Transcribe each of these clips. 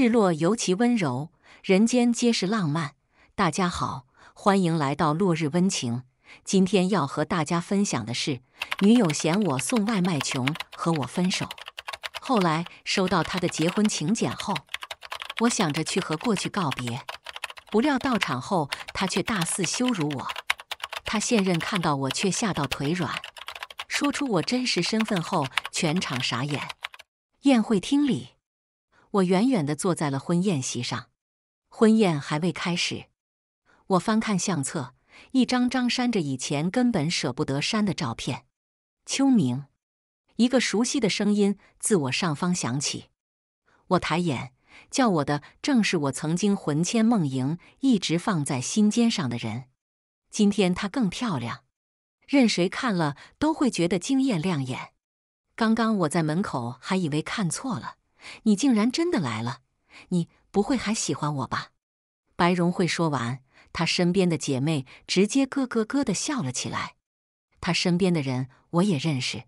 日落尤其温柔，人间皆是浪漫。大家好，欢迎来到落日温情。今天要和大家分享的是，女友嫌我送外卖穷，和我分手。后来收到她的结婚请柬后，我想着去和过去告别，不料到场后，她却大肆羞辱我。她现任看到我却吓到腿软，说出我真实身份后，全场傻眼。宴会厅里。我远远的坐在了婚宴席上，婚宴还未开始，我翻看相册，一张张删着以前根本舍不得删的照片。秋明，一个熟悉的声音自我上方响起，我抬眼，叫我的正是我曾经魂牵梦萦、一直放在心尖上的人。今天她更漂亮，任谁看了都会觉得惊艳亮眼。刚刚我在门口还以为看错了。你竟然真的来了！你不会还喜欢我吧？白荣慧说完，她身边的姐妹直接咯咯咯地笑了起来。她身边的人我也认识，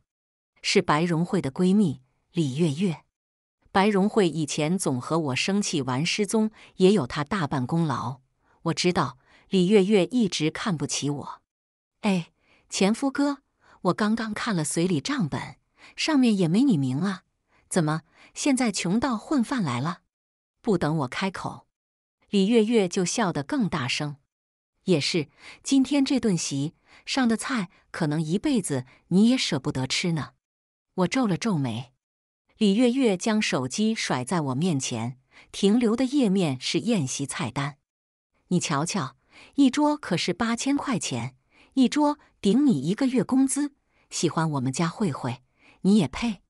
是白荣慧的闺蜜李月月。白荣慧以前总和我生气、玩失踪，也有她大半功劳。我知道李月月一直看不起我。哎，前夫哥，我刚刚看了随礼账本，上面也没你名啊。怎么，现在穷到混饭来了？不等我开口，李月月就笑得更大声。也是，今天这顿席上的菜，可能一辈子你也舍不得吃呢。我皱了皱眉，李月月将手机甩在我面前，停留的页面是宴席菜单。你瞧瞧，一桌可是八千块钱，一桌顶你一个月工资。喜欢我们家慧慧，你也配。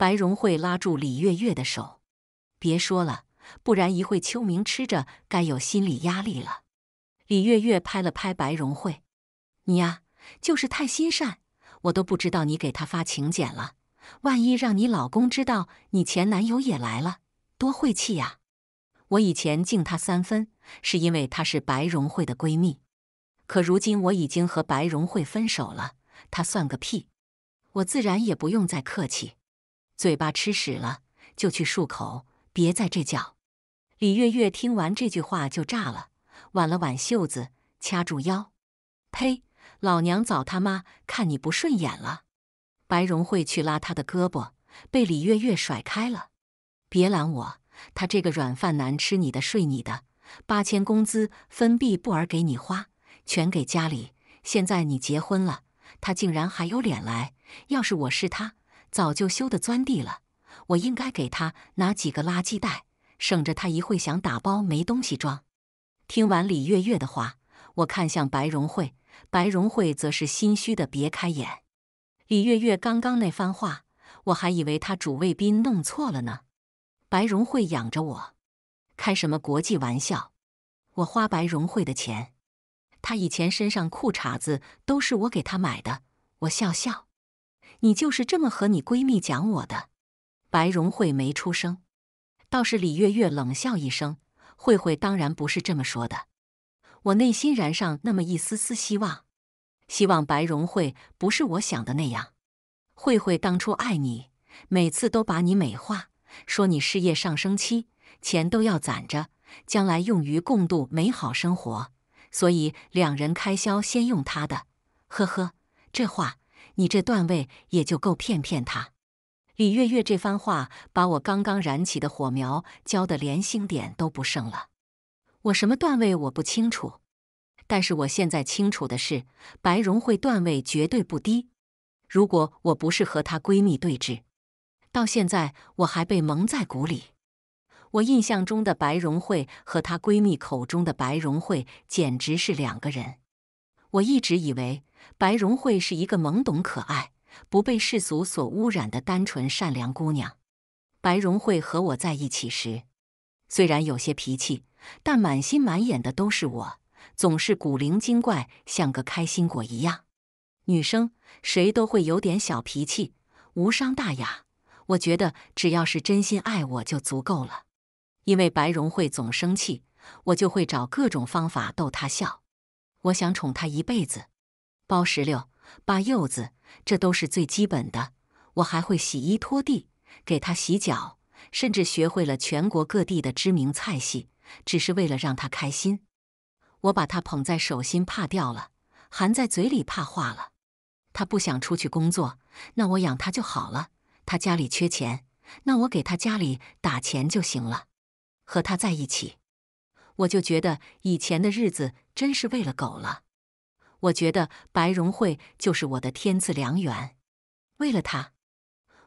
白荣慧拉住李月月的手，别说了，不然一会秋明吃着该有心理压力了。李月月拍了拍白荣慧：“你呀，就是太心善，我都不知道你给他发请柬了。万一让你老公知道你前男友也来了，多晦气呀！我以前敬他三分，是因为他是白荣慧的闺蜜，可如今我已经和白荣慧分手了，他算个屁！我自然也不用再客气。”嘴巴吃屎了，就去漱口，别在这叫！李月月听完这句话就炸了，挽了挽袖子，掐住腰：“呸，老娘早他妈看你不顺眼了！”白荣慧去拉她的胳膊，被李月月甩开了。别拦我，他这个软饭男吃你的睡你的，八千工资分币不儿给你花，全给家里。现在你结婚了，他竟然还有脸来！要是我是他……早就修的钻地了，我应该给他拿几个垃圾袋，省着他一会想打包没东西装。听完李月月的话，我看向白荣慧，白荣慧则是心虚的别开眼。李月月刚刚那番话，我还以为他主谓宾弄错了呢。白荣慧养着我，开什么国际玩笑？我花白荣慧的钱，他以前身上裤衩子都是我给他买的。我笑笑。你就是这么和你闺蜜讲我的，白荣慧没出声，倒是李月月冷笑一声：“慧慧当然不是这么说的。”我内心燃上那么一丝丝希望，希望白荣慧不是我想的那样。慧慧当初爱你，每次都把你美化，说你事业上升期，钱都要攒着，将来用于共度美好生活，所以两人开销先用她的。呵呵，这话。你这段位也就够骗骗她。李月月这番话把我刚刚燃起的火苗浇得连星点都不剩了。我什么段位我不清楚，但是我现在清楚的是，白荣慧段位绝对不低。如果我不是和她闺蜜对峙，到现在我还被蒙在鼓里。我印象中的白荣慧和她闺蜜口中的白荣慧简直是两个人。我一直以为。白荣慧是一个懵懂可爱、不被世俗所污染的单纯善良姑娘。白荣慧和我在一起时，虽然有些脾气，但满心满眼的都是我，总是古灵精怪，像个开心果一样。女生谁都会有点小脾气，无伤大雅。我觉得只要是真心爱我就足够了。因为白荣慧总生气，我就会找各种方法逗她笑。我想宠她一辈子。剥石榴、扒柚子，这都是最基本的。我还会洗衣、拖地，给他洗脚，甚至学会了全国各地的知名菜系，只是为了让他开心。我把他捧在手心怕掉了，含在嘴里怕化了。他不想出去工作，那我养他就好了。他家里缺钱，那我给他家里打钱就行了。和他在一起，我就觉得以前的日子真是喂了狗了。我觉得白荣惠就是我的天赐良缘，为了他，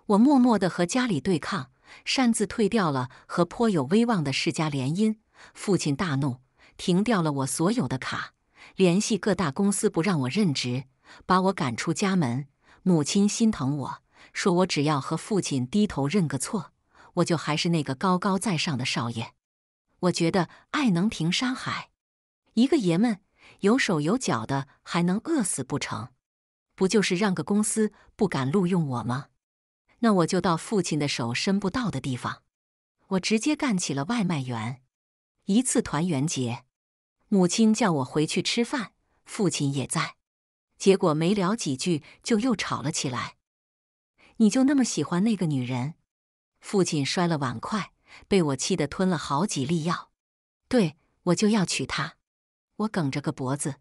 我默默的和家里对抗，擅自退掉了和颇有威望的世家联姻。父亲大怒，停掉了我所有的卡，联系各大公司不让我任职，把我赶出家门。母亲心疼我，说我只要和父亲低头认个错，我就还是那个高高在上的少爷。我觉得爱能平山海，一个爷们。有手有脚的还能饿死不成？不就是让个公司不敢录用我吗？那我就到父亲的手伸不到的地方。我直接干起了外卖员。一次团圆节，母亲叫我回去吃饭，父亲也在。结果没聊几句就又吵了起来。你就那么喜欢那个女人？父亲摔了碗筷，被我气得吞了好几粒药。对我就要娶她。我梗着个脖子，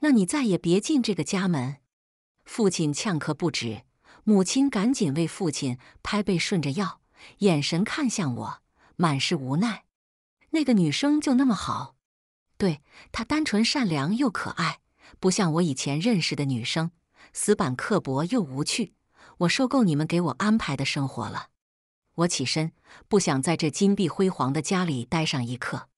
那你再也别进这个家门。父亲呛咳不止，母亲赶紧为父亲拍背，顺着药，眼神看向我，满是无奈。那个女生就那么好？对她单纯善良又可爱，不像我以前认识的女生，死板刻薄又无趣。我受够你们给我安排的生活了。我起身，不想在这金碧辉煌的家里待上一刻。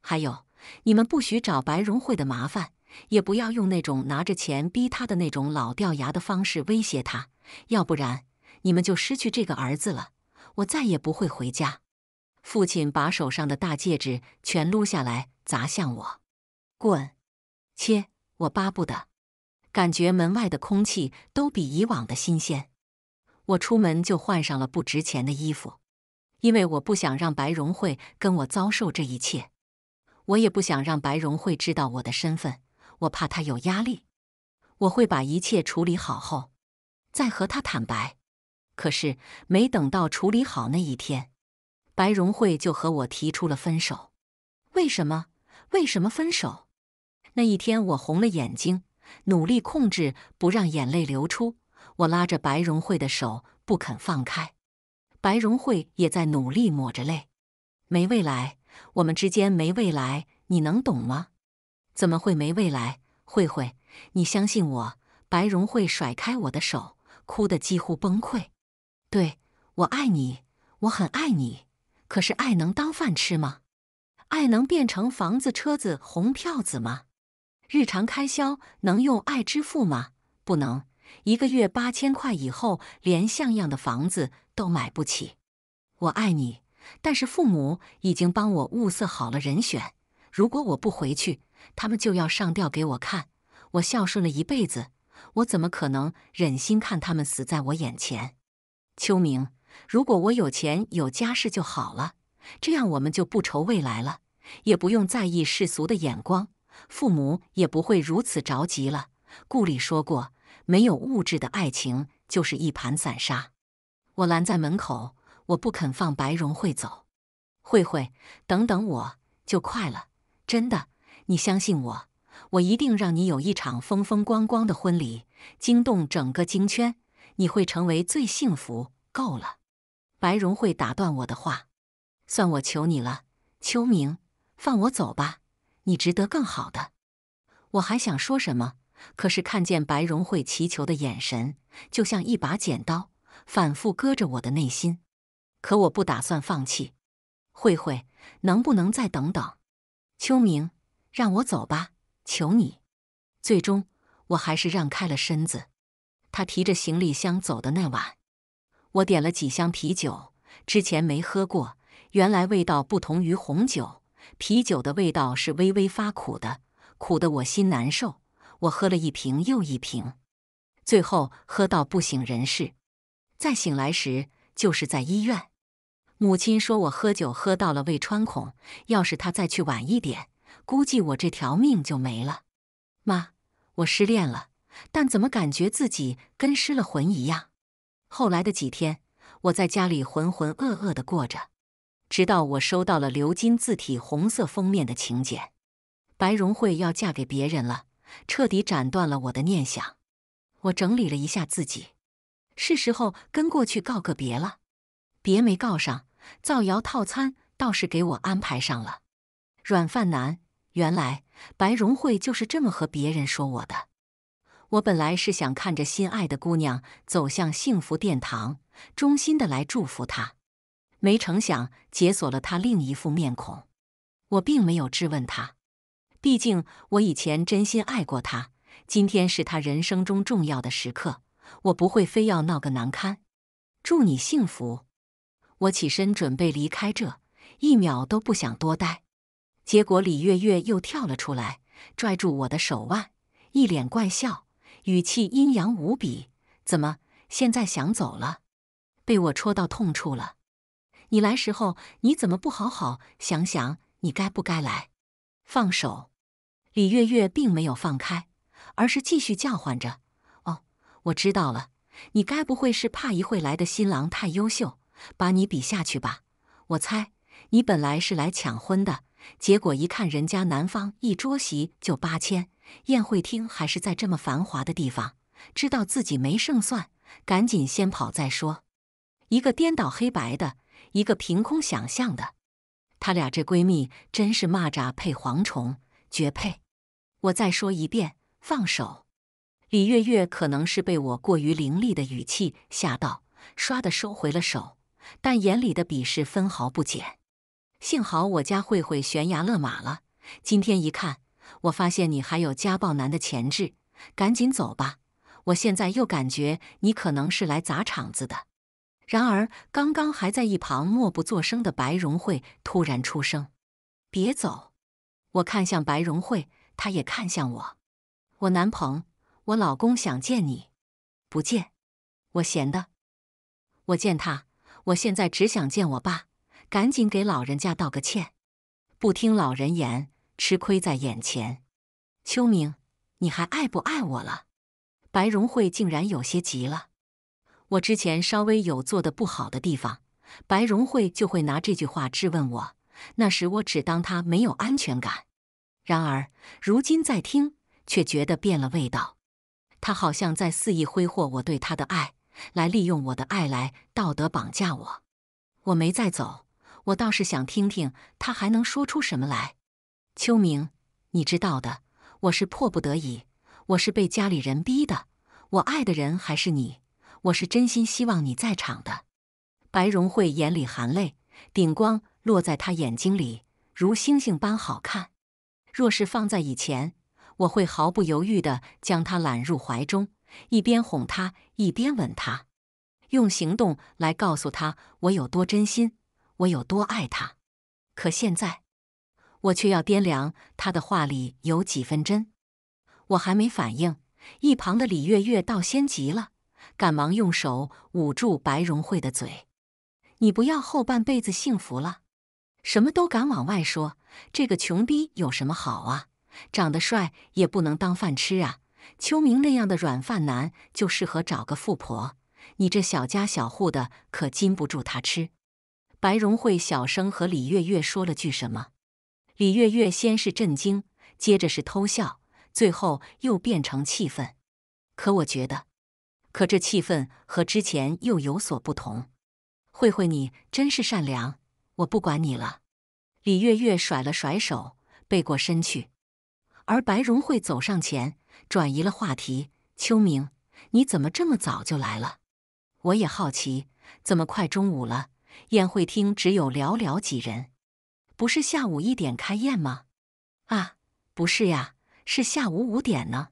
还有。你们不许找白荣惠的麻烦，也不要用那种拿着钱逼他的那种老掉牙的方式威胁他，要不然你们就失去这个儿子了。我再也不会回家。父亲把手上的大戒指全撸下来，砸向我。滚！切！我巴不得。感觉门外的空气都比以往的新鲜。我出门就换上了不值钱的衣服，因为我不想让白荣惠跟我遭受这一切。我也不想让白荣慧知道我的身份，我怕她有压力。我会把一切处理好后，再和她坦白。可是没等到处理好那一天，白荣慧就和我提出了分手。为什么？为什么分手？那一天我红了眼睛，努力控制不让眼泪流出。我拉着白荣慧的手不肯放开，白荣慧也在努力抹着泪。没未来。我们之间没未来，你能懂吗？怎么会没未来？慧慧，你相信我？白蓉会甩开我的手，哭得几乎崩溃。对我爱你，我很爱你。可是爱能当饭吃吗？爱能变成房子、车子、红票子吗？日常开销能用爱支付吗？不能。一个月八千块以后，连像样的房子都买不起。我爱你。但是父母已经帮我物色好了人选，如果我不回去，他们就要上吊给我看。我孝顺了一辈子，我怎么可能忍心看他们死在我眼前？秋明，如果我有钱有家世就好了，这样我们就不愁未来了，也不用在意世俗的眼光，父母也不会如此着急了。顾里说过，没有物质的爱情就是一盘散沙。我拦在门口。我不肯放白荣慧走，慧慧，等等我，就快了，真的，你相信我，我一定让你有一场风风光光的婚礼，惊动整个京圈，你会成为最幸福。够了，白荣慧打断我的话，算我求你了，秋明，放我走吧，你值得更好的。我还想说什么，可是看见白荣慧祈求的眼神，就像一把剪刀，反复割着我的内心。可我不打算放弃，慧慧，能不能再等等？秋明，让我走吧，求你！最终，我还是让开了身子。他提着行李箱走的那晚，我点了几箱啤酒，之前没喝过，原来味道不同于红酒，啤酒的味道是微微发苦的，苦得我心难受。我喝了一瓶又一瓶，最后喝到不省人事。再醒来时，就是在医院。母亲说：“我喝酒喝到了胃穿孔，要是他再去晚一点，估计我这条命就没了。”妈，我失恋了，但怎么感觉自己跟失了魂一样？后来的几天，我在家里浑浑噩噩的过着，直到我收到了鎏金字体、红色封面的请柬，白荣慧要嫁给别人了，彻底斩断了我的念想。我整理了一下自己，是时候跟过去告个别了，别没告上。造谣套餐倒是给我安排上了，软饭男，原来白荣慧就是这么和别人说我的。我本来是想看着心爱的姑娘走向幸福殿堂，衷心的来祝福她，没成想解锁了她另一副面孔。我并没有质问她，毕竟我以前真心爱过她。今天是她人生中重要的时刻，我不会非要闹个难堪。祝你幸福。我起身准备离开，这一秒都不想多待。结果李月月又跳了出来，拽住我的手腕，一脸怪笑，语气阴阳无比：“怎么，现在想走了？被我戳到痛处了？你来时候，你怎么不好好想想，你该不该来？”放手！李月月并没有放开，而是继续叫唤着：“哦，我知道了，你该不会是怕一会来的新郎太优秀？”把你比下去吧，我猜你本来是来抢婚的，结果一看人家男方一桌席就八千，宴会厅还是在这么繁华的地方，知道自己没胜算，赶紧先跑再说。一个颠倒黑白的，一个凭空想象的，他俩这闺蜜真是蚂蚱配蝗虫，绝配！我再说一遍，放手！李月月可能是被我过于凌厉的语气吓到，唰的收回了手。但眼里的鄙视分毫不减。幸好我家慧慧悬崖勒马了。今天一看，我发现你还有家暴男的潜质，赶紧走吧！我现在又感觉你可能是来砸场子的。然而，刚刚还在一旁默不作声的白荣慧突然出声：“别走！”我看向白荣慧，她也看向我。我男朋友，我老公想见你，不见？我闲的？我见他。我现在只想见我爸，赶紧给老人家道个歉。不听老人言，吃亏在眼前。秋明，你还爱不爱我了？白荣慧竟然有些急了。我之前稍微有做的不好的地方，白荣慧就会拿这句话质问我。那时我只当他没有安全感，然而如今再听，却觉得变了味道。他好像在肆意挥霍我对他的爱。来利用我的爱来道德绑架我，我没再走，我倒是想听听他还能说出什么来。秋明，你知道的，我是迫不得已，我是被家里人逼的。我爱的人还是你，我是真心希望你在场的。白荣慧眼里含泪，顶光落在她眼睛里，如星星般好看。若是放在以前，我会毫不犹豫地将她揽入怀中。一边哄他，一边吻他，用行动来告诉他我有多真心，我有多爱他。可现在，我却要掂量他的话里有几分真。我还没反应，一旁的李月月倒先急了，赶忙用手捂住白荣慧的嘴：“你不要后半辈子幸福了，什么都敢往外说，这个穷逼有什么好啊？长得帅也不能当饭吃啊！”秋明那样的软饭男就适合找个富婆，你这小家小户的可禁不住他吃。白荣慧小声和李月月说了句什么，李月月先是震惊，接着是偷笑，最后又变成气愤。可我觉得，可这气愤和之前又有所不同。慧慧，你真是善良，我不管你了。李月月甩了甩手，背过身去，而白荣慧走上前。转移了话题，秋明，你怎么这么早就来了？我也好奇，怎么快中午了，宴会厅只有寥寥几人？不是下午一点开宴吗？啊，不是呀，是下午五点呢。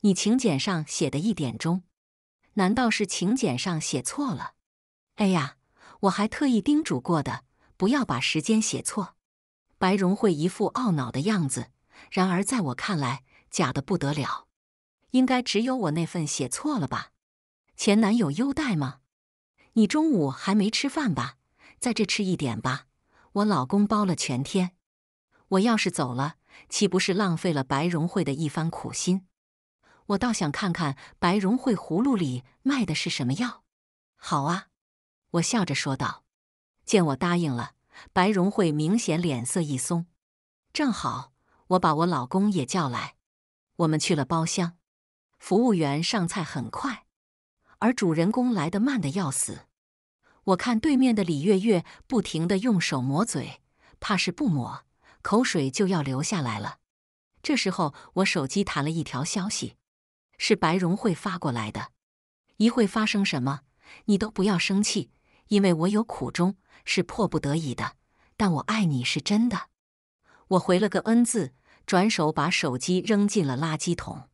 你请柬上写的一点钟，难道是请柬上写错了？哎呀，我还特意叮嘱过的，不要把时间写错。白荣惠一副懊恼的样子，然而在我看来。假的不得了，应该只有我那份写错了吧？前男友优待吗？你中午还没吃饭吧？在这吃一点吧。我老公包了全天。我要是走了，岂不是浪费了白荣慧的一番苦心？我倒想看看白荣慧葫芦里卖的是什么药。好啊，我笑着说道。见我答应了，白荣慧明显脸色一松。正好，我把我老公也叫来。我们去了包厢，服务员上菜很快，而主人公来的慢的要死。我看对面的李月月不停的用手抹嘴，怕是不抹，口水就要流下来了。这时候我手机弹了一条消息，是白荣会发过来的。一会发生什么，你都不要生气，因为我有苦衷，是迫不得已的，但我爱你是真的。我回了个恩字。转手把手机扔进了垃圾桶。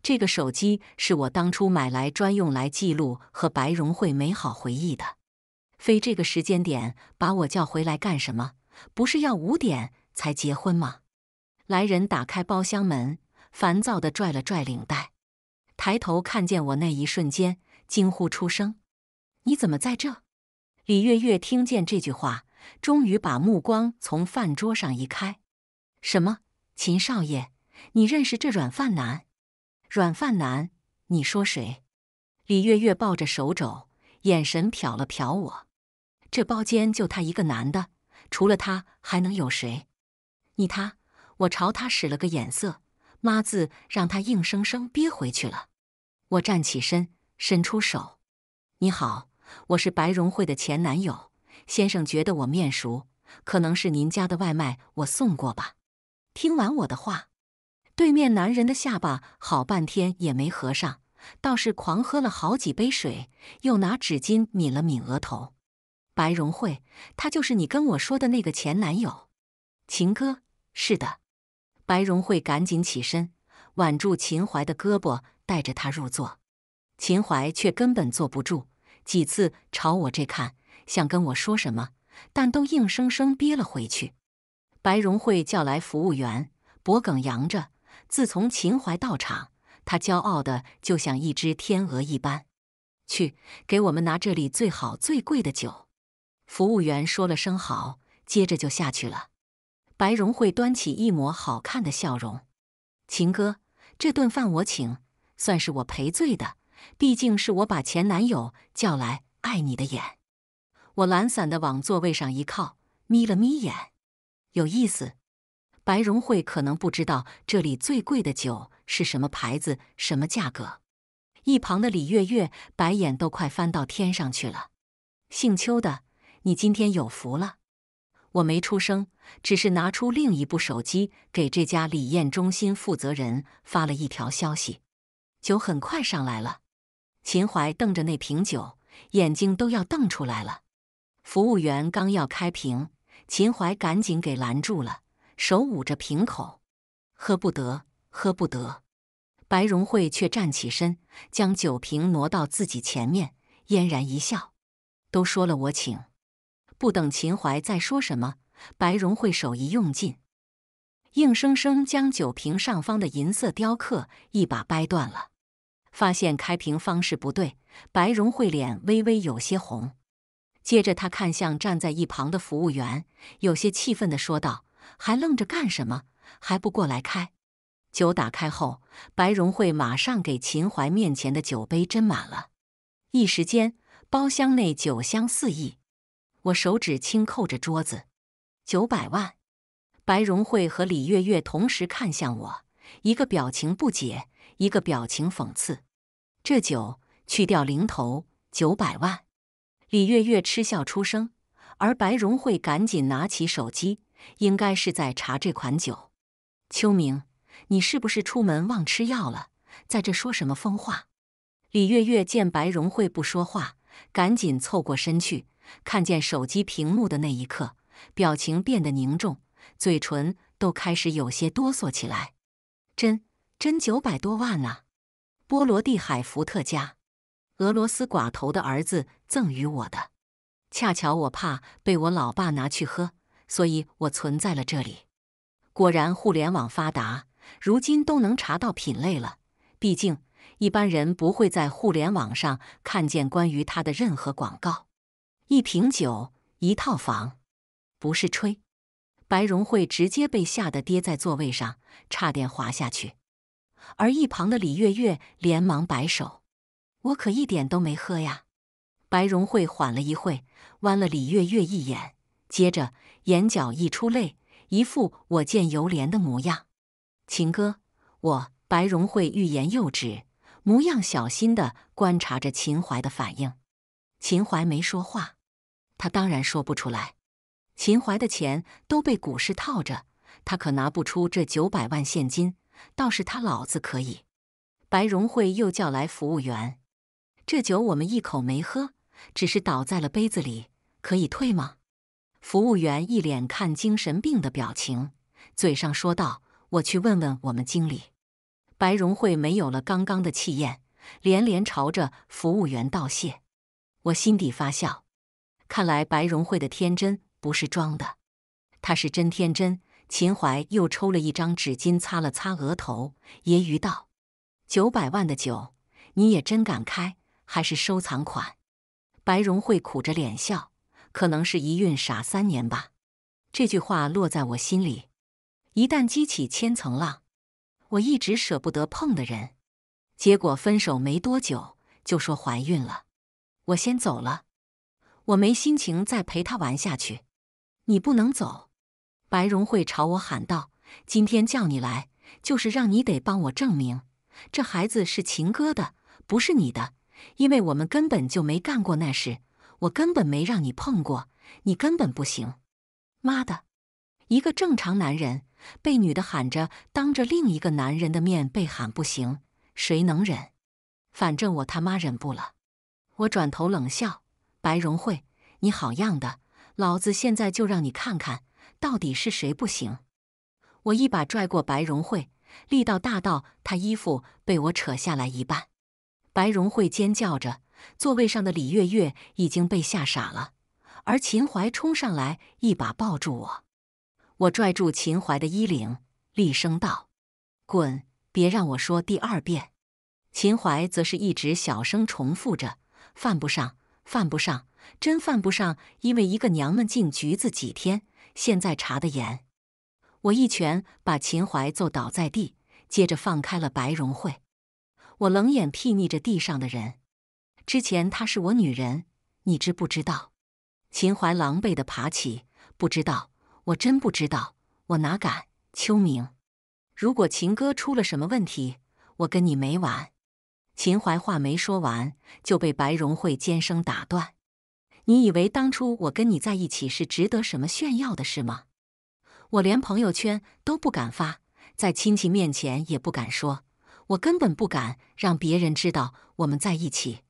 这个手机是我当初买来专用来记录和白荣惠美好回忆的。非这个时间点把我叫回来干什么？不是要五点才结婚吗？来人打开包厢门，烦躁的拽了拽领带，抬头看见我那一瞬间惊呼出声：“你怎么在这？”李月月听见这句话，终于把目光从饭桌上移开。什么？秦少爷，你认识这软饭男？软饭男？你说谁？李月月抱着手肘，眼神瞟了瞟我。这包间就他一个男的，除了他还能有谁？你他！我朝他使了个眼色，妈字让他硬生生憋回去了。我站起身，伸出手：“你好，我是白荣慧的前男友。先生觉得我面熟，可能是您家的外卖我送过吧。”听完我的话，对面男人的下巴好半天也没合上，倒是狂喝了好几杯水，又拿纸巾抿了抿额头。白荣慧，他就是你跟我说的那个前男友，秦哥。是的，白荣慧赶紧起身，挽住秦淮的胳膊，带着他入座。秦淮却根本坐不住，几次朝我这看，想跟我说什么，但都硬生生憋了回去。白荣慧叫来服务员，脖梗扬着。自从秦淮到场，他骄傲的就像一只天鹅一般。去，给我们拿这里最好最贵的酒。服务员说了声好，接着就下去了。白荣慧端起一抹好看的笑容：“秦哥，这顿饭我请，算是我赔罪的。毕竟是我把前男友叫来，碍你的眼。”我懒散的往座位上一靠，眯了眯眼。有意思，白荣会可能不知道这里最贵的酒是什么牌子、什么价格。一旁的李月月白眼都快翻到天上去了。姓邱的，你今天有福了。我没出声，只是拿出另一部手机给这家李宴中心负责人发了一条消息。酒很快上来了。秦淮瞪着那瓶酒，眼睛都要瞪出来了。服务员刚要开瓶。秦淮赶紧给拦住了，手捂着瓶口，喝不得，喝不得。白荣惠却站起身，将酒瓶挪到自己前面，嫣然一笑：“都说了我请。”不等秦淮再说什么，白荣惠手一用劲，硬生生将酒瓶上方的银色雕刻一把掰断了。发现开瓶方式不对，白荣惠脸微微有些红。接着，他看向站在一旁的服务员，有些气愤的说道：“还愣着干什么？还不过来开！”酒打开后，白荣惠马上给秦淮面前的酒杯斟满了。一时间，包厢内酒香四溢。我手指轻扣着桌子，“九百万。”白荣惠和李月月同时看向我，一个表情不解，一个表情讽刺。这酒去掉零头，九百万。李月月嗤笑出声，而白荣惠赶紧拿起手机，应该是在查这款酒。秋明，你是不是出门忘吃药了？在这说什么疯话？李月月见白荣惠不说话，赶紧凑过身去，看见手机屏幕的那一刻，表情变得凝重，嘴唇都开始有些哆嗦起来。真真九百多万啊！波罗的海伏特加。俄罗斯寡头的儿子赠予我的，恰巧我怕被我老爸拿去喝，所以我存在了这里。果然互联网发达，如今都能查到品类了。毕竟一般人不会在互联网上看见关于他的任何广告。一瓶酒，一套房，不是吹。白荣惠直接被吓得跌在座位上，差点滑下去。而一旁的李月月连忙摆手。我可一点都没喝呀！白荣慧缓了一会，弯了李月月一眼，接着眼角溢出泪，一副我见犹怜的模样。秦哥，我白荣慧欲言又止，模样小心的观察着秦淮的反应。秦淮没说话，他当然说不出来。秦淮的钱都被股市套着，他可拿不出这九百万现金。倒是他老子可以。白荣慧又叫来服务员。这酒我们一口没喝，只是倒在了杯子里，可以退吗？服务员一脸看精神病的表情，嘴上说道：“我去问问我们经理。”白荣慧没有了刚刚的气焰，连连朝着服务员道谢。我心底发笑，看来白荣慧的天真不是装的，他是真天真。秦淮又抽了一张纸巾擦了擦额头，揶揄道：“九百万的酒，你也真敢开？”还是收藏款，白荣慧苦着脸笑，可能是一孕傻三年吧。这句话落在我心里，一旦激起千层浪。我一直舍不得碰的人，结果分手没多久就说怀孕了。我先走了，我没心情再陪他玩下去。你不能走！白荣慧朝我喊道：“今天叫你来，就是让你得帮我证明，这孩子是秦哥的，不是你的。”因为我们根本就没干过那事，我根本没让你碰过，你根本不行！妈的，一个正常男人被女的喊着，当着另一个男人的面被喊不行，谁能忍？反正我他妈忍不了！我转头冷笑：“白荣慧，你好样的！老子现在就让你看看，到底是谁不行！”我一把拽过白荣慧，力道大到他衣服被我扯下来一半。白荣惠尖叫着，座位上的李月月已经被吓傻了，而秦淮冲上来一把抱住我，我拽住秦淮的衣领，厉声道：“滚！别让我说第二遍。”秦淮则是一直小声重复着：“犯不上，犯不上，真犯不上，因为一个娘们进局子几天，现在查得严。”我一拳把秦淮揍倒在地，接着放开了白荣惠。我冷眼睥睨着地上的人。之前她是我女人，你知不知道？秦淮狼狈地爬起，不知道，我真不知道，我哪敢？秋明，如果秦哥出了什么问题，我跟你没完。秦淮话没说完，就被白荣惠尖声打断。你以为当初我跟你在一起是值得什么炫耀的事吗？我连朋友圈都不敢发，在亲戚面前也不敢说。我根本不敢让别人知道我们在一起。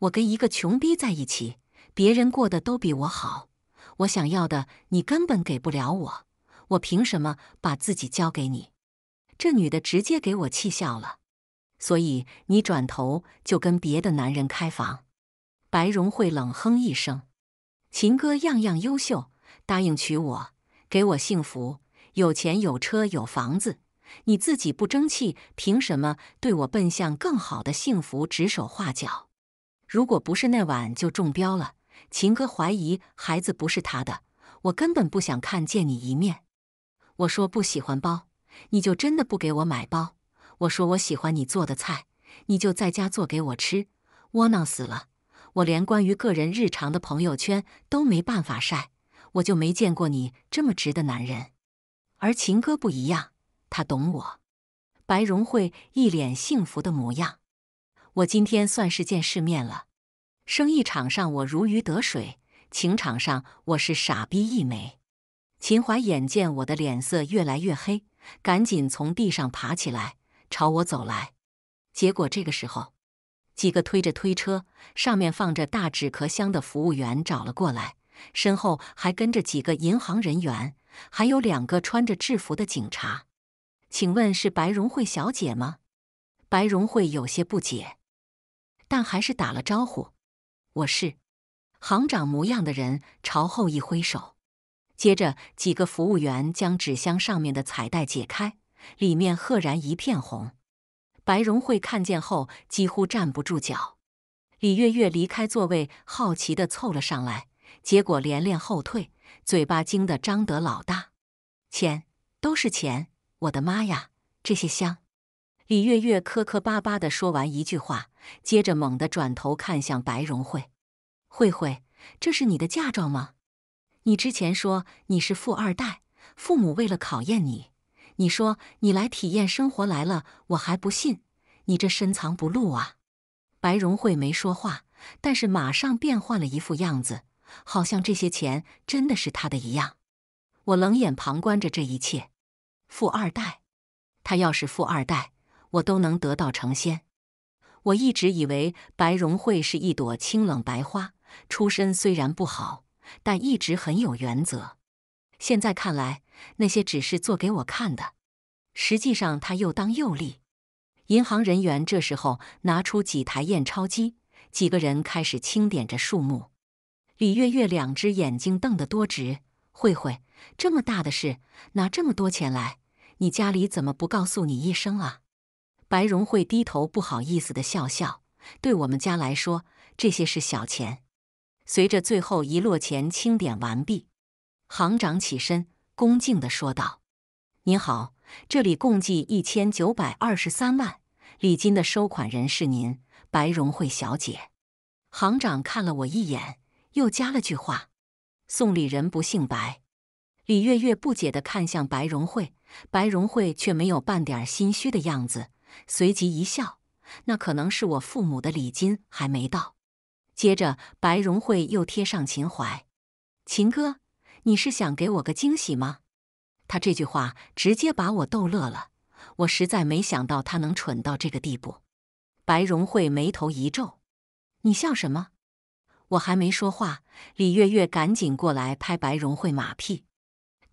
我跟一个穷逼在一起，别人过得都比我好。我想要的你根本给不了我，我凭什么把自己交给你？这女的直接给我气笑了。所以你转头就跟别的男人开房？白荣会冷哼一声：“秦哥样样优秀，答应娶我，给我幸福，有钱有车有房子。”你自己不争气，凭什么对我奔向更好的幸福指手画脚？如果不是那晚就中标了，秦哥怀疑孩子不是他的，我根本不想看见你一面。我说不喜欢包，你就真的不给我买包？我说我喜欢你做的菜，你就在家做给我吃？窝囊死了，我连关于个人日常的朋友圈都没办法晒，我就没见过你这么直的男人，而秦哥不一样。他懂我，白荣慧一脸幸福的模样。我今天算是见世面了，生意场上我如鱼得水，情场上我是傻逼一枚。秦淮眼见我的脸色越来越黑，赶紧从地上爬起来，朝我走来。结果这个时候，几个推着推车、上面放着大纸壳箱的服务员找了过来，身后还跟着几个银行人员，还有两个穿着制服的警察。请问是白荣慧小姐吗？白荣慧有些不解，但还是打了招呼。我是行长模样的人，朝后一挥手，接着几个服务员将纸箱上面的彩带解开，里面赫然一片红。白荣慧看见后几乎站不住脚。李月月离开座位，好奇的凑了上来，结果连连后退，嘴巴惊得张得老大。钱，都是钱。我的妈呀！这些香，李月月磕磕巴巴的说完一句话，接着猛地转头看向白荣慧：“慧慧，这是你的嫁妆吗？你之前说你是富二代，父母为了考验你，你说你来体验生活来了，我还不信，你这深藏不露啊！”白荣慧没说话，但是马上变换了一副样子，好像这些钱真的是她的一样。我冷眼旁观着这一切。富二代，他要是富二代，我都能得道成仙。我一直以为白蓉会是一朵清冷白花，出身虽然不好，但一直很有原则。现在看来，那些只是做给我看的。实际上，他又当又立。银行人员这时候拿出几台验钞机，几个人开始清点着数目。李月月两只眼睛瞪得多直，慧慧。这么大的事，拿这么多钱来，你家里怎么不告诉你一声啊？白荣惠低头不好意思的笑笑。对我们家来说，这些是小钱。随着最后一摞钱清点完毕，行长起身恭敬的说道：“您好，这里共计一千九百二十三万，礼金的收款人是您，白荣惠小姐。”行长看了我一眼，又加了句话：“送礼人不姓白。”李月月不解地看向白荣慧，白荣慧却没有半点心虚的样子，随即一笑：“那可能是我父母的礼金还没到。”接着，白荣慧又贴上秦淮：“秦哥，你是想给我个惊喜吗？”他这句话直接把我逗乐了。我实在没想到他能蠢到这个地步。白荣慧眉头一皱：“你笑什么？”我还没说话，李月月赶紧过来拍白荣慧马屁。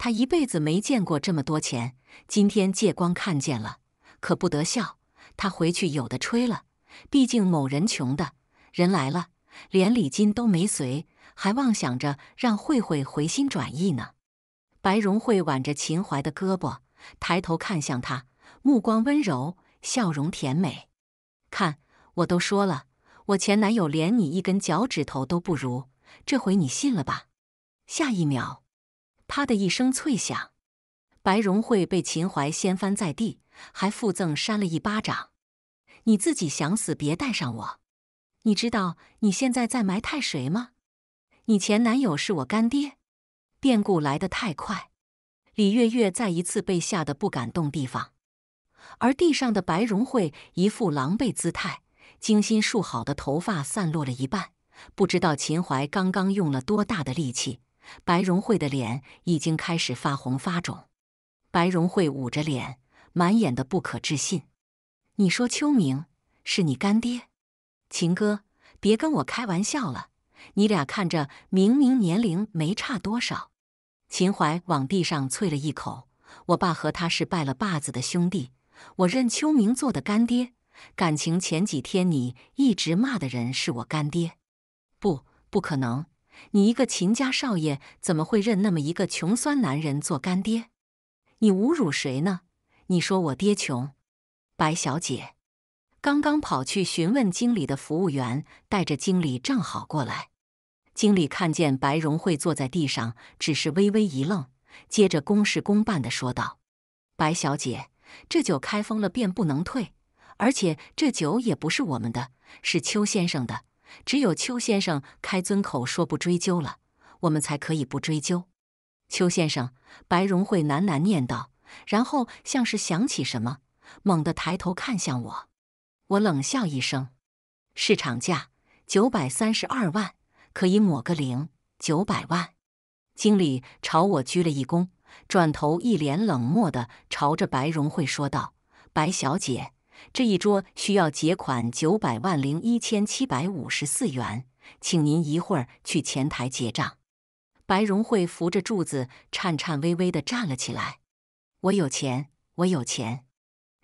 他一辈子没见过这么多钱，今天借光看见了，可不得笑。他回去有的吹了。毕竟某人穷的人来了，连礼金都没随，还妄想着让慧慧回心转意呢。白荣慧挽着秦淮的胳膊，抬头看向他，目光温柔，笑容甜美。看，我都说了，我前男友连你一根脚趾头都不如，这回你信了吧？下一秒。啪的一声脆响，白荣惠被秦淮掀翻在地，还附赠扇了一巴掌。你自己想死别带上我。你知道你现在在埋汰谁吗？你前男友是我干爹。变故来得太快，李月月再一次被吓得不敢动地方。而地上的白荣惠一副狼狈姿态，精心束好的头发散落了一半，不知道秦淮刚刚用了多大的力气。白荣慧的脸已经开始发红发肿，白荣慧捂着脸，满眼的不可置信。你说秋明是你干爹？秦哥，别跟我开玩笑了，你俩看着明明年龄没差多少。秦淮往地上啐了一口：“我爸和他是拜了把子的兄弟，我认秋明做的干爹。感情前几天你一直骂的人是我干爹？不，不可能。”你一个秦家少爷，怎么会认那么一个穷酸男人做干爹？你侮辱谁呢？你说我爹穷？白小姐刚刚跑去询问经理的服务员带着经理正好过来，经理看见白荣慧坐在地上，只是微微一愣，接着公事公办的说道：“白小姐，这酒开封了便不能退，而且这酒也不是我们的，是邱先生的。”只有邱先生开尊口说不追究了，我们才可以不追究。邱先生，白荣惠喃喃念道，然后像是想起什么，猛地抬头看向我。我冷笑一声：“市场价九百三十二万，可以抹个零，九百万。”经理朝我鞠了一躬，转头一脸冷漠的朝着白荣惠说道：“白小姐。”这一桌需要结款九百万零一千七百五十四元，请您一会儿去前台结账。白荣慧扶着柱子，颤颤巍巍地站了起来。我有钱，我有钱。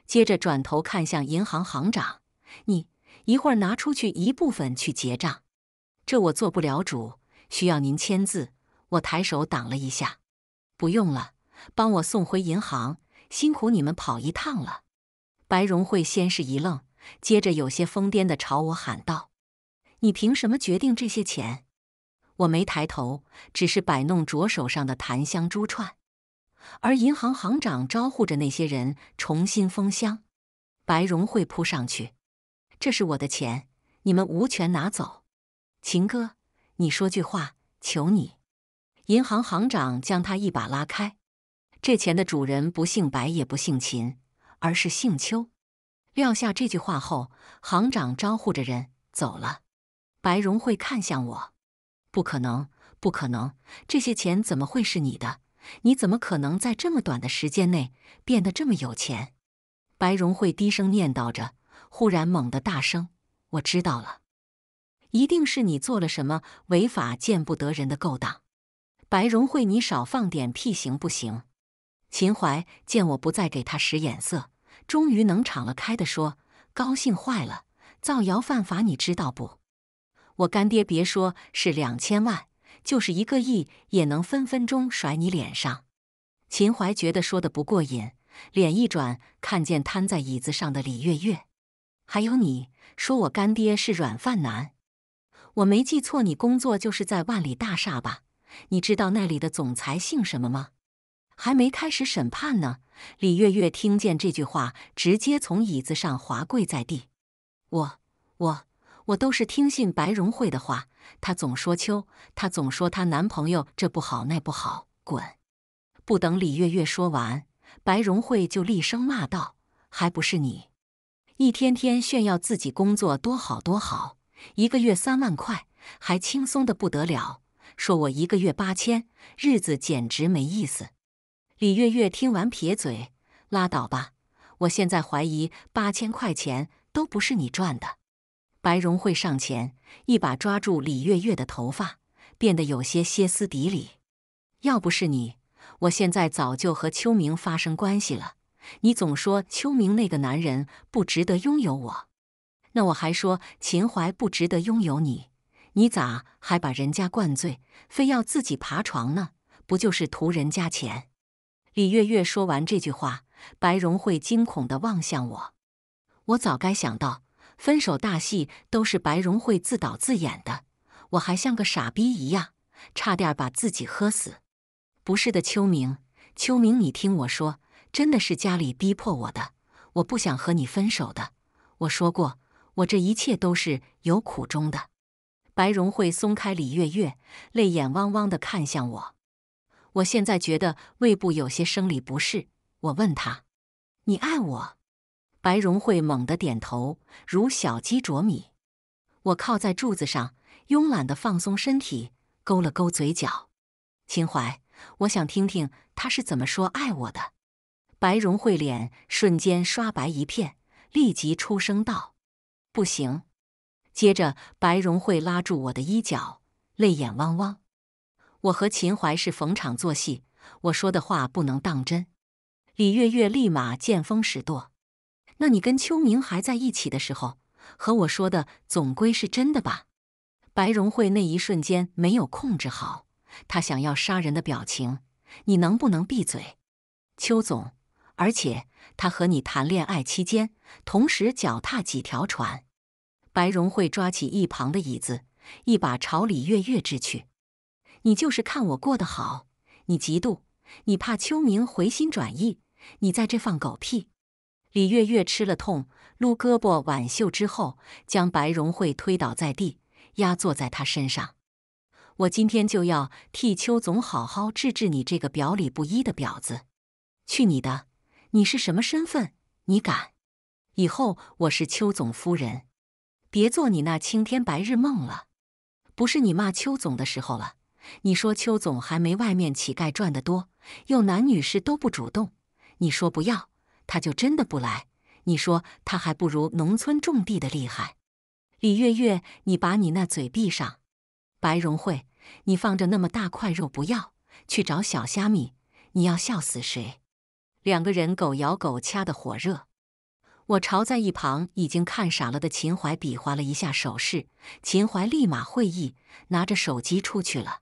接着转头看向银行行长：“你一会儿拿出去一部分去结账，这我做不了主，需要您签字。”我抬手挡了一下。“不用了，帮我送回银行，辛苦你们跑一趟了。”白荣惠先是一愣，接着有些疯癫的朝我喊道：“你凭什么决定这些钱？”我没抬头，只是摆弄着手上的檀香珠串。而银行行长招呼着那些人重新封箱。白荣惠扑上去：“这是我的钱，你们无权拿走。”秦哥，你说句话，求你！银行行长将他一把拉开。这钱的主人不姓白，也不姓秦。而是姓邱。撂下这句话后，行长招呼着人走了。白荣会看向我：“不可能，不可能！这些钱怎么会是你的？你怎么可能在这么短的时间内变得这么有钱？”白荣会低声念叨着，忽然猛地大声：“我知道了！一定是你做了什么违法见不得人的勾当！”白荣会，你少放点屁行不行？秦淮见我不再给他使眼色，终于能敞了开的说：“高兴坏了！造谣犯法，你知道不？我干爹别说是两千万，就是一个亿也能分分钟甩你脸上。”秦淮觉得说的不过瘾，脸一转，看见瘫在椅子上的李月月，还有你说我干爹是软饭男，我没记错，你工作就是在万里大厦吧？你知道那里的总裁姓什么吗？还没开始审判呢，李月月听见这句话，直接从椅子上滑跪在地。我、我、我都是听信白荣慧的话，她总说秋，她总说她男朋友这不好那不好，滚！不等李月月说完，白荣慧就厉声骂道：“还不是你一天天炫耀自己工作多好多好，一个月三万块还轻松的不得了，说我一个月八千，日子简直没意思。”李月月听完撇嘴：“拉倒吧！我现在怀疑八千块钱都不是你赚的。”白荣会上前，一把抓住李月月的头发，变得有些歇斯底里：“要不是你，我现在早就和秋明发生关系了。你总说秋明那个男人不值得拥有我，那我还说秦淮不值得拥有你。你咋还把人家灌醉，非要自己爬床呢？不就是图人家钱？”李月月说完这句话，白荣惠惊恐地望向我。我早该想到，分手大戏都是白荣惠自导自演的，我还像个傻逼一样，差点把自己喝死。不是的，秋明，秋明，你听我说，真的是家里逼迫我的，我不想和你分手的。我说过，我这一切都是有苦衷的。白荣惠松开李月月，泪眼汪汪地看向我。我现在觉得胃部有些生理不适，我问他：“你爱我？”白荣慧猛地点头，如小鸡啄米。我靠在柱子上，慵懒的放松身体，勾了勾嘴角。秦淮，我想听听他是怎么说爱我的。白荣慧脸瞬间刷白一片，立即出声道：“不行！”接着，白荣慧拉住我的衣角，泪眼汪汪。我和秦淮是逢场作戏，我说的话不能当真。李月月立马见风使舵。那你跟秋明还在一起的时候，和我说的总归是真的吧？白荣惠那一瞬间没有控制好，他想要杀人的表情，你能不能闭嘴，邱总？而且他和你谈恋爱期间，同时脚踏几条船。白荣惠抓起一旁的椅子，一把朝李月月掷去。你就是看我过得好，你嫉妒，你怕秋明回心转意，你在这放狗屁！李月月吃了痛，撸胳膊挽袖之后，将白荣慧推倒在地，压坐在他身上。我今天就要替邱总好好治治你这个表里不一的婊子！去你的！你是什么身份？你敢！以后我是邱总夫人，别做你那青天白日梦了。不是你骂邱总的时候了。你说邱总还没外面乞丐赚得多，又男女士都不主动。你说不要，他就真的不来。你说他还不如农村种地的厉害。李月月，你把你那嘴闭上。白荣慧，你放着那么大块肉不要，去找小虾米，你要笑死谁？两个人狗咬狗掐得火热。我朝在一旁已经看傻了的秦淮比划了一下手势，秦淮立马会意，拿着手机出去了。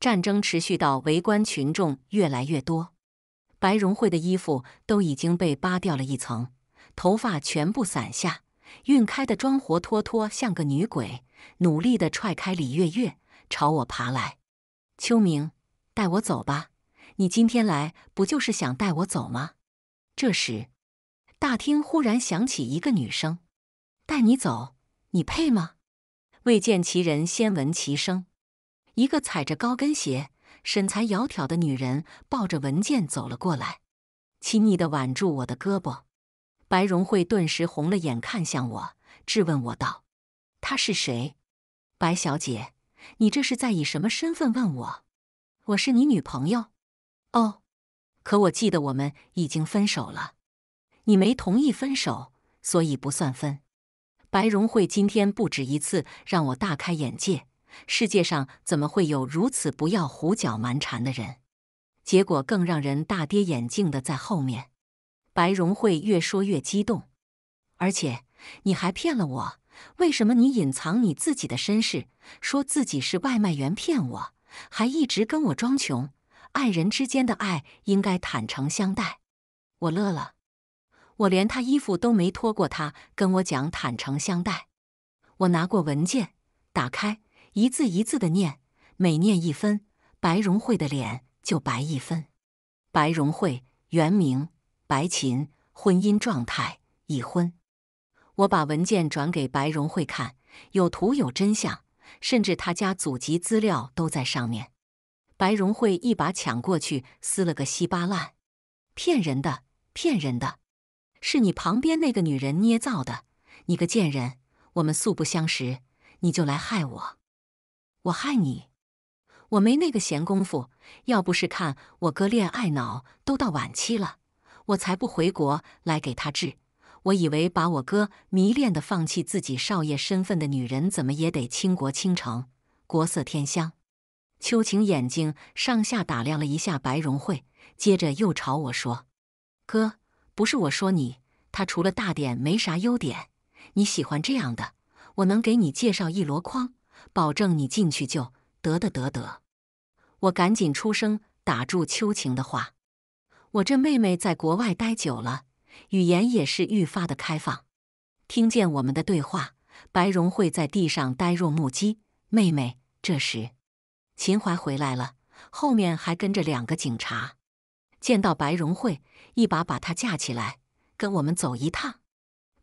战争持续到围观群众越来越多，白荣惠的衣服都已经被扒掉了一层，头发全部散下，晕开的妆活脱脱像个女鬼，努力的踹开李月月，朝我爬来。秋明，带我走吧，你今天来不就是想带我走吗？这时，大厅忽然响起一个女声：“带你走，你配吗？”未见其人，先闻其声。一个踩着高跟鞋、身材窈窕的女人抱着文件走了过来，亲昵的挽住我的胳膊。白荣慧顿时红了眼，看向我，质问我道：“她是谁？白小姐，你这是在以什么身份问我？我是你女朋友？哦，可我记得我们已经分手了，你没同意分手，所以不算分。”白荣慧今天不止一次让我大开眼界。世界上怎么会有如此不要胡搅蛮缠的人？结果更让人大跌眼镜的在后面。白荣慧越说越激动，而且你还骗了我。为什么你隐藏你自己的身世，说自己是外卖员骗我，还一直跟我装穷？爱人之间的爱应该坦诚相待。我乐了，我连他衣服都没脱过，他跟我讲坦诚相待。我拿过文件，打开。一字一字的念，每念一分，白荣惠的脸就白一分。白荣惠原名白琴，婚姻状态已婚。我把文件转给白荣惠看，有图有真相，甚至他家祖籍资料都在上面。白荣惠一把抢过去，撕了个稀巴烂。骗人的，骗人的，是你旁边那个女人捏造的，你个贱人！我们素不相识，你就来害我！我害你，我没那个闲工夫。要不是看我哥恋爱脑都到晚期了，我才不回国来给他治。我以为把我哥迷恋的、放弃自己少爷身份的女人，怎么也得倾国倾城、国色天香。秋晴眼睛上下打量了一下白荣惠，接着又朝我说：“哥，不是我说你，她除了大点没啥优点。你喜欢这样的，我能给你介绍一箩筐。”保证你进去就得的得得！我赶紧出声打住秋晴的话。我这妹妹在国外待久了，语言也是愈发的开放。听见我们的对话，白荣慧在地上呆若木鸡。妹妹，这时秦淮回来了，后面还跟着两个警察。见到白荣慧，一把把她架起来，跟我们走一趟。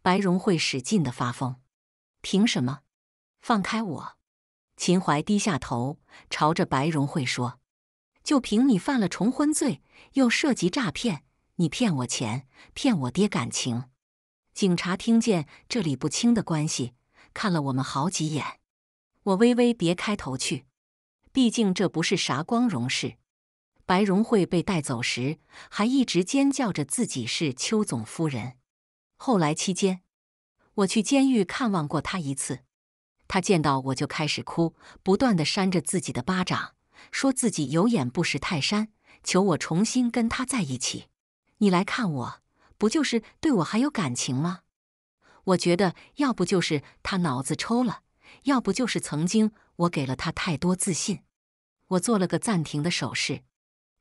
白荣会使劲的发疯，凭什么？放开我！秦淮低下头，朝着白荣惠说：“就凭你犯了重婚罪，又涉及诈骗，你骗我钱，骗我爹感情。”警察听见这理不清的关系，看了我们好几眼。我微微别开头去，毕竟这不是啥光荣事。白荣惠被带走时，还一直尖叫着自己是邱总夫人。后来期间，我去监狱看望过她一次。他见到我就开始哭，不断的扇着自己的巴掌，说自己有眼不识泰山，求我重新跟他在一起。你来看我，不就是对我还有感情吗？我觉得要不就是他脑子抽了，要不就是曾经我给了他太多自信。我做了个暂停的手势，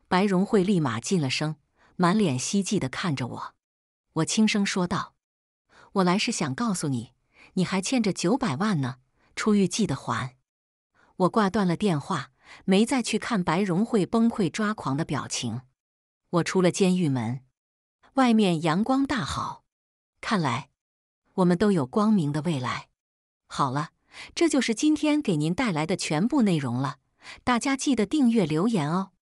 白荣慧立马噤了声，满脸希冀的看着我。我轻声说道：“我来是想告诉你，你还欠着九百万呢。”出狱记得还。我挂断了电话，没再去看白荣会崩溃抓狂的表情。我出了监狱门，外面阳光大好，看来我们都有光明的未来。好了，这就是今天给您带来的全部内容了，大家记得订阅留言哦。